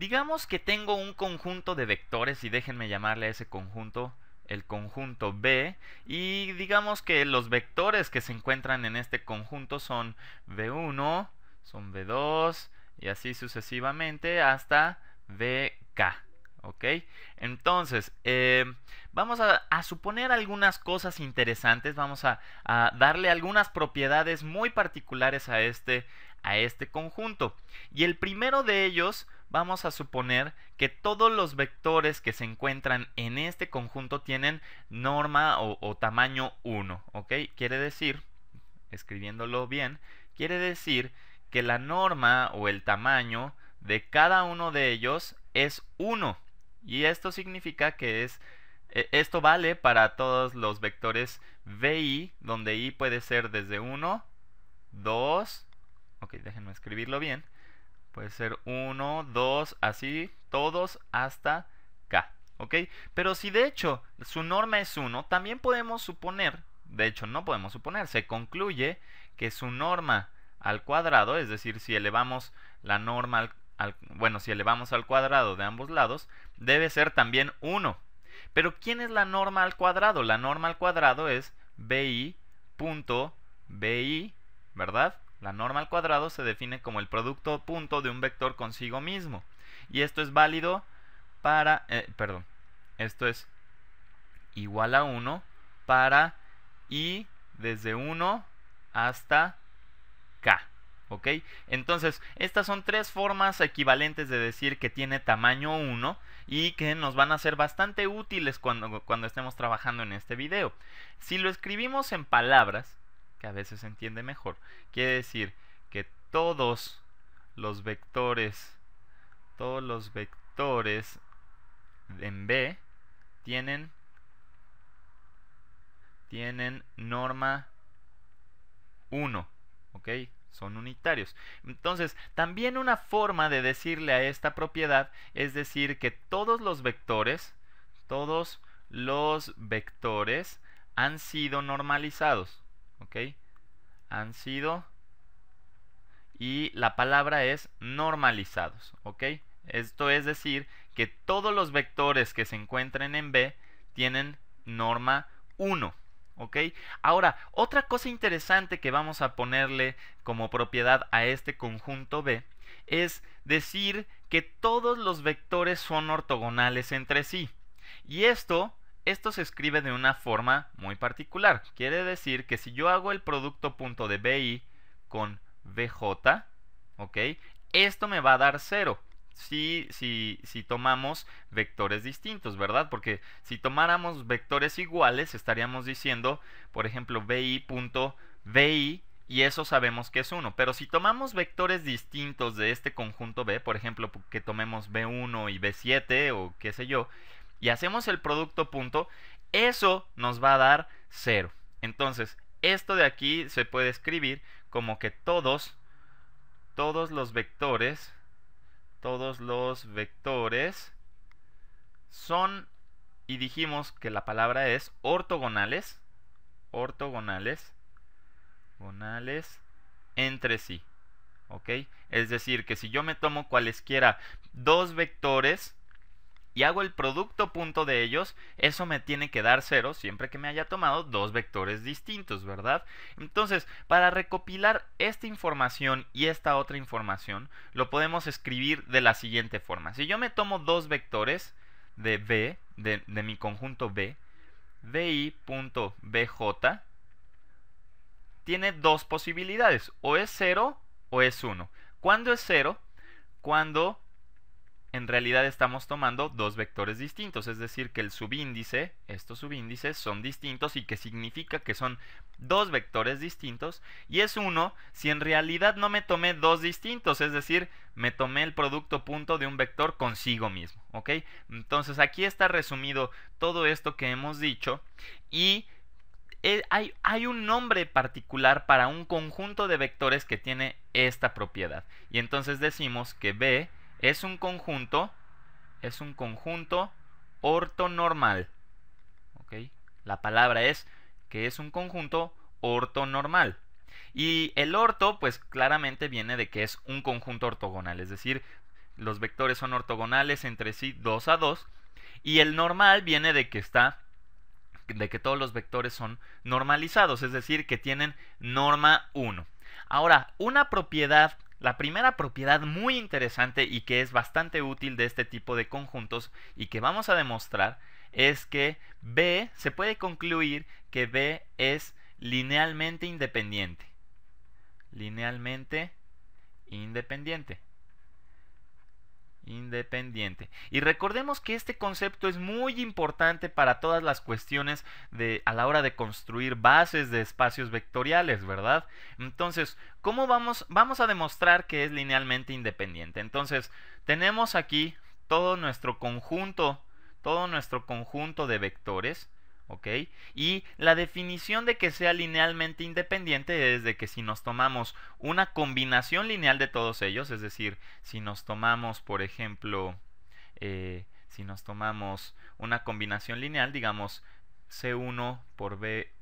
Digamos que tengo un conjunto de vectores y déjenme llamarle a ese conjunto el conjunto B y digamos que los vectores que se encuentran en este conjunto son B1, son B2 y así sucesivamente hasta BK. ¿Ok? Entonces, eh, vamos a, suponer algunas cosas interesantes, vamos a, a darle algunas propiedades muy particulares a este, a este conjunto. Y el primero de ellos vamos a suponer que todos los vectores que se encuentran en este conjunto tienen norma o, tamaño 1, ¿ok? Quiere decir, escribiéndolo bien, quiere decir que la norma o el tamaño de cada uno de ellos es 1. Y esto significa que es e, esto vale para todos los vectores VI, donde I puede ser desde 1, 2, ok, déjenme escribirlo bien, puede ser 1, 2, así, todos hasta k, ok, pero si de hecho su norma es 1, también podemos suponer, de hecho no podemos suponer, se concluye que su norma al cuadrado, es decir, si elevamos la norma al, bueno, si elevamos al cuadrado de ambos lados, debe ser también 1. Pero ¿quién es la norma al cuadrado? La norma al cuadrado es bi.bi, ¿verdad? La norma al cuadrado se define como el producto punto de un vector consigo mismo. Y esto es válido para... Eh, perdón. Esto es igual a 1 para y desde 1 hasta k. ¿Ok? Entonces, estas son tres formas equivalentes de decir que tiene tamaño 1 y que nos van a ser bastante útiles cuando, cuando estemos trabajando en este video. Si lo escribimos en palabras, que a veces se entiende mejor. Quiere decir que todos los vectores, todos los vectores en B tienen tienen norma 1, ¿ok? Son unitarios. Entonces, también una forma de decirle a esta propiedad es decir que todos los vectores, todos los vectores han sido normalizados. ¿ok? Han sido y la palabra es normalizados, ¿ok? Esto es decir que todos los vectores que se encuentren en B tienen norma 1. ¿Ok? Ahora, otra cosa interesante que vamos a ponerle como propiedad a este conjunto B es decir que todos los vectores son ortogonales entre sí. Y esto esto se escribe de una forma muy particular. Quiere decir que si yo hago el producto punto de BI con BJ, ¿ok? Esto me va a dar 0. Si, si, si, tomamos vectores distintos, ¿verdad? Porque si tomáramos vectores iguales, estaríamos diciendo, por ejemplo, punto bi y eso sabemos que es 1. Pero si tomamos vectores distintos de este conjunto B, por ejemplo, que tomemos B1 y B7 o qué sé yo, y hacemos el producto punto, eso nos va a dar 0. Entonces, esto de aquí se puede escribir como que todos, todos los vectores, todos los vectores son, y dijimos que la palabra es ortogonales, ortogonales, ortogonales entre sí. ¿Ok? Es decir, que si yo me tomo cualesquiera dos vectores, y hago el producto punto de ellos, eso me tiene que dar cero siempre que me haya tomado dos vectores distintos, ¿verdad? Entonces, para recopilar esta información y esta otra información, lo podemos escribir de la siguiente forma. Si yo me tomo dos vectores de B, de, mi conjunto B, bj tiene dos posibilidades, o es 0 o es 1. ¿Cuándo es 0? Cuando en realidad estamos tomando dos vectores distintos, es decir, que el subíndice, estos subíndices son distintos y que significa que son dos vectores distintos y es uno si en realidad no me tomé dos distintos, es decir, me tomé el producto punto de un vector consigo mismo, ¿ok? Entonces aquí está resumido todo esto que hemos dicho y eh, hay, hay, un nombre particular para un conjunto de vectores que tiene esta propiedad. Y entonces decimos que B es un conjunto, es un conjunto ortonormal. ¿Ok? La palabra es que es un conjunto ortonormal. Y el orto, pues claramente viene de que es un conjunto ortogonal, es decir, los vectores son ortogonales entre sí 2 a 2. Y el normal viene de que está de que todos los vectores son normalizados, es decir, que tienen norma 1. Ahora, una propiedad la primera propiedad muy interesante y que es bastante útil de este tipo de conjuntos y que vamos a demostrar es que B se puede concluir que B es linealmente independiente. Linealmente independiente independiente. Y recordemos que este concepto es muy importante para todas las cuestiones de a la hora de construir bases de espacios vectoriales, ¿verdad? Entonces, ¿cómo vamos vamos a demostrar que es linealmente independiente? Entonces, tenemos aquí todo nuestro conjunto, todo nuestro conjunto de vectores y la definición de que sea linealmente independiente es de que si nos tomamos una combinación lineal de todos ellos, es decir, si nos tomamos, por ejemplo, eh, si nos tomamos una combinación lineal, digamos C1 por B,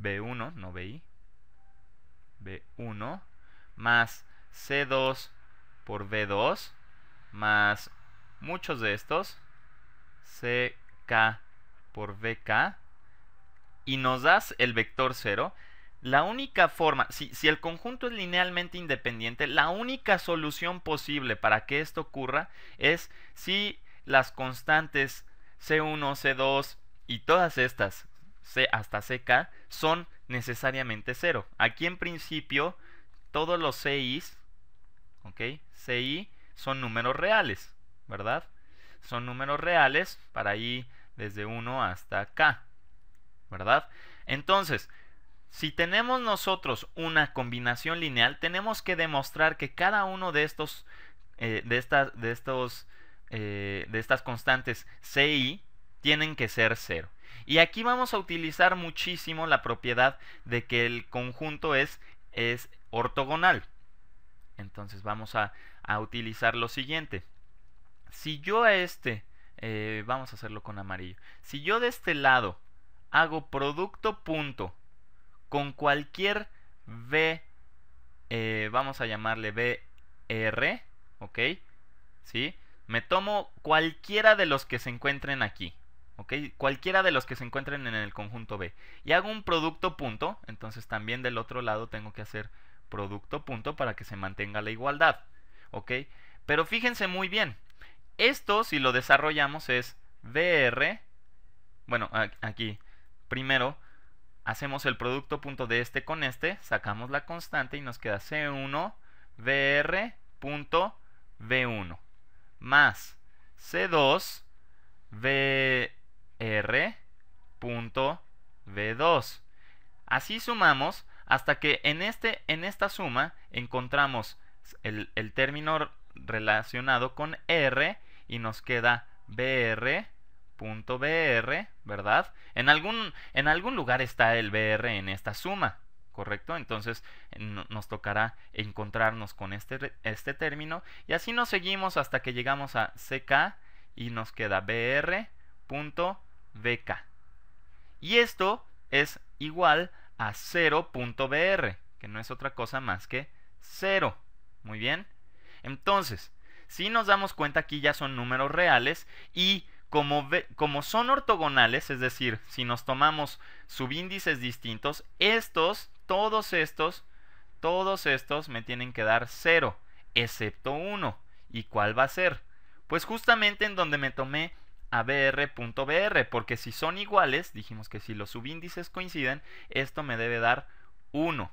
B1, no BI, B1, más C2 por B2, más muchos de estos, CK por BK, y nos das el vector 0, la única forma, si, el conjunto es linealmente independiente, la única solución posible para que esto ocurra es si las constantes C1, C2 y todas estas C hasta CK son necesariamente 0. Aquí en principio todos los CIs, ¿ok? CI son números reales, ¿verdad? Son números reales para i desde 1 hasta k. ¿verdad? Entonces, si tenemos nosotros una combinación lineal, tenemos que demostrar que cada uno de estos, eh, de, estas... de, estos eh, de estas constantes ci tienen que ser cero. Y aquí vamos a utilizar muchísimo la propiedad de que el conjunto es, es ortogonal. Entonces vamos a, utilizar lo siguiente. Si yo a este, eh, vamos a hacerlo con amarillo. Si yo de este lado hago producto punto con cualquier V, eh, vamos a llamarle VR, ¿ok? ¿Sí? Me tomo cualquiera de los que se encuentren aquí, ¿ok? Cualquiera de los que se encuentren en el conjunto B. Y hago un producto punto, entonces también del otro lado tengo que hacer producto punto para que se mantenga la igualdad, ¿ok? Pero fíjense muy bien, esto si lo desarrollamos es VR, bueno, aquí, Primero, hacemos el producto punto de este con este, sacamos la constante y nos queda C1 VR punto V1 más C2 VR punto V2. Así sumamos hasta que en, este, en esta suma encontramos el, término relacionado con R y nos queda VR .br, ¿verdad? En algún, en algún lugar está el br en esta suma, ¿correcto? Entonces nos tocará encontrarnos con este, este término y así nos seguimos hasta que llegamos a ck y nos queda br.bk. Y esto es igual a 0.br, que no es otra cosa más que 0. Muy bien. Entonces, si nos damos cuenta aquí ya son números reales y como, como son ortogonales, es decir, si nos tomamos subíndices distintos, estos, todos estos, todos estos me tienen que dar 0, excepto 1. ¿Y cuál va a ser? Pues justamente en donde me tomé abr.br, porque si son iguales, dijimos que si los subíndices coinciden, esto me debe dar 1.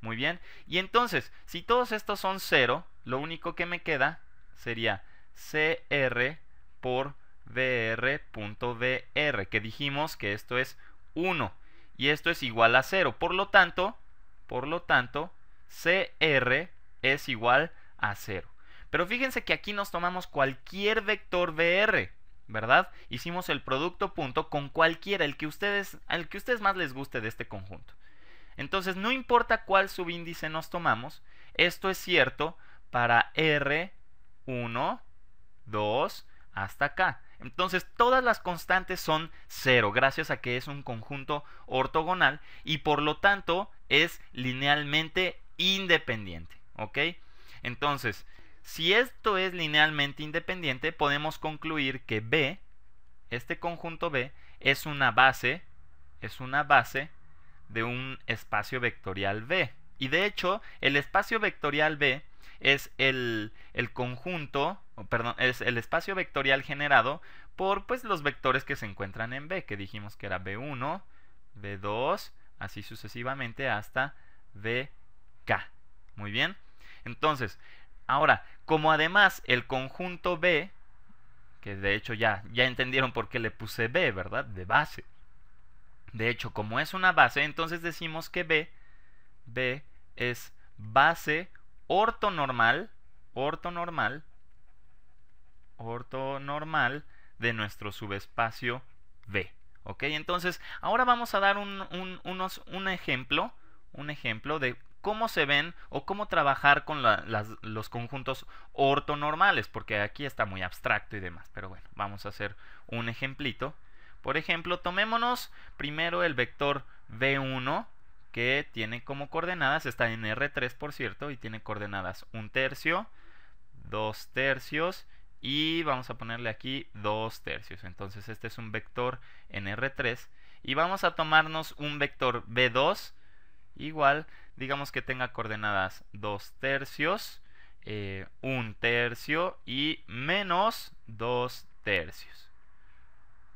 Muy bien, y entonces, si todos estos son 0, lo único que me queda sería cr por vr.vr, que dijimos que esto es 1 y esto es igual a 0. Por lo tanto, por lo tanto, cr es igual a 0. Pero fíjense que aquí nos tomamos cualquier vector dr ¿verdad? Hicimos el producto punto con cualquiera, el que ustedes, el que ustedes más les guste de este conjunto. Entonces, no importa cuál subíndice nos tomamos, esto es cierto para R1, 2, hasta acá. Entonces todas las constantes son cero, gracias a que es un conjunto ortogonal y por lo tanto es linealmente independiente. ¿Ok? Entonces, si esto es linealmente independiente, podemos concluir que B, este conjunto B, es una base, es una base de un espacio vectorial B. Y de hecho, el espacio vectorial B es el, el conjunto perdón, es el espacio vectorial generado por pues, los vectores que se encuentran en B, que dijimos que era B1, B2, así sucesivamente hasta BK. Muy bien. Entonces, ahora, como además el conjunto B, que de hecho ya, ya entendieron por qué le puse B, ¿verdad? De base. De hecho, como es una base, entonces decimos que B, B es base ortonormal, ortonormal ortonormal de nuestro subespacio B. ¿Ok? Entonces, ahora vamos a dar un, un, unos, un ejemplo, un ejemplo de cómo se ven o cómo trabajar con los conjuntos ortonormales, porque aquí está muy abstracto y demás. Pero bueno, vamos a hacer un ejemplito. Por ejemplo, tomémonos primero el vector B1, que tiene como coordenadas, está en R3 por cierto, y tiene coordenadas 1 tercio, 2 tercios y vamos a ponerle aquí 2 tercios. Entonces este es un vector en R3 y vamos a tomarnos un vector B2 igual, digamos que tenga coordenadas 2 tercios, 1 eh, tercio y menos 2 tercios.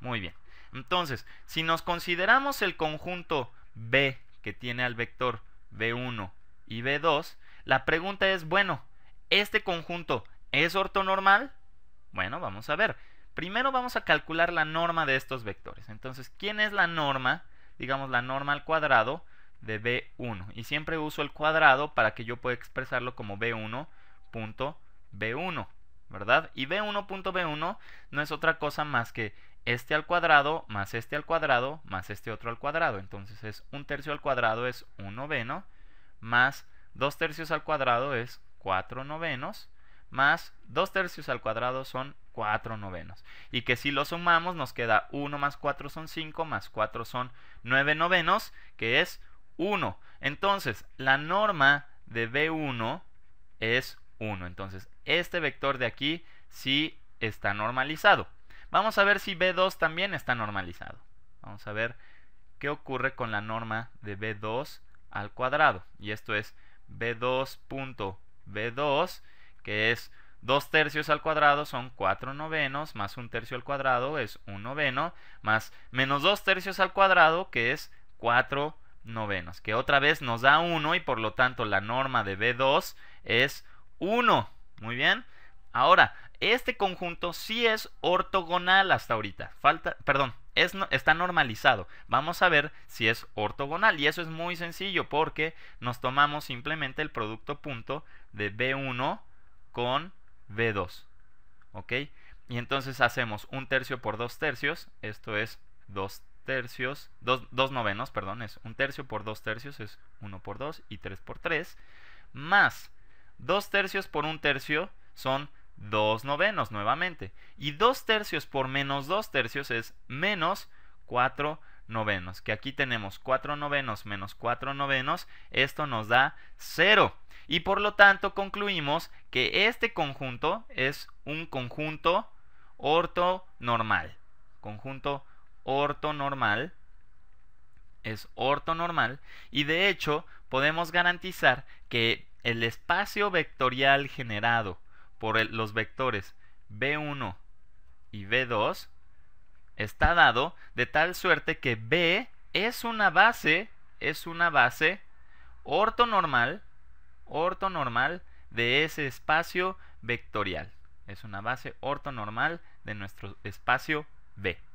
Muy bien. Entonces, si nos consideramos el conjunto B que tiene al vector B1 y B2, la pregunta es, bueno, ¿este conjunto es ortonormal? Bueno, vamos a ver. Primero vamos a calcular la norma de estos vectores. Entonces, ¿quién es la norma? Digamos la norma al cuadrado de B1. Y siempre uso el cuadrado para que yo pueda expresarlo como B1.B1, ¿verdad? Y B1.B1 no es otra cosa más que este al cuadrado más este al cuadrado más este otro al cuadrado. Entonces es un tercio al cuadrado es un noveno más dos tercios al cuadrado es cuatro novenos más 2 tercios al cuadrado son 4 novenos. Y que si lo sumamos nos queda 1 más 4 son 5, más 4 son 9 novenos, que es 1. Entonces, la norma de B1 es 1. Entonces, este vector de aquí sí está normalizado. Vamos a ver si B2 también está normalizado. Vamos a ver qué ocurre con la norma de B2 al cuadrado. Y esto es B2.B2 2 que es 2 tercios al cuadrado son 4 novenos, más 1 tercio al cuadrado es 1 noveno, más menos 2 tercios al cuadrado, que es 4 novenos, que otra vez nos da 1 y por lo tanto la norma de B2 es 1. Muy bien. Ahora, este conjunto sí es ortogonal hasta ahorita. Falta, perdón, es, está normalizado. Vamos a ver si es ortogonal. Y eso es muy sencillo porque nos tomamos simplemente el producto punto de B1 con B2. ¿Ok? Y entonces hacemos un tercio por dos tercios, esto es dos tercios, dos, novenos, perdón, es un tercio por dos tercios, es 1 por 2 y 3 por 3, más dos tercios por un tercio son dos novenos nuevamente, y dos tercios por menos dos tercios es menos 4 novenos, que aquí tenemos 4 novenos menos 4 novenos, esto nos da 0. Y por lo tanto concluimos que este conjunto es un conjunto ortonormal. Conjunto ortonormal es ortonormal y de hecho podemos garantizar que el espacio vectorial generado por los vectores b1 y b2 está dado de tal suerte que B es una base, es una base ortonormal, ortonormal de ese espacio vectorial. Es una base ortonormal de nuestro espacio B.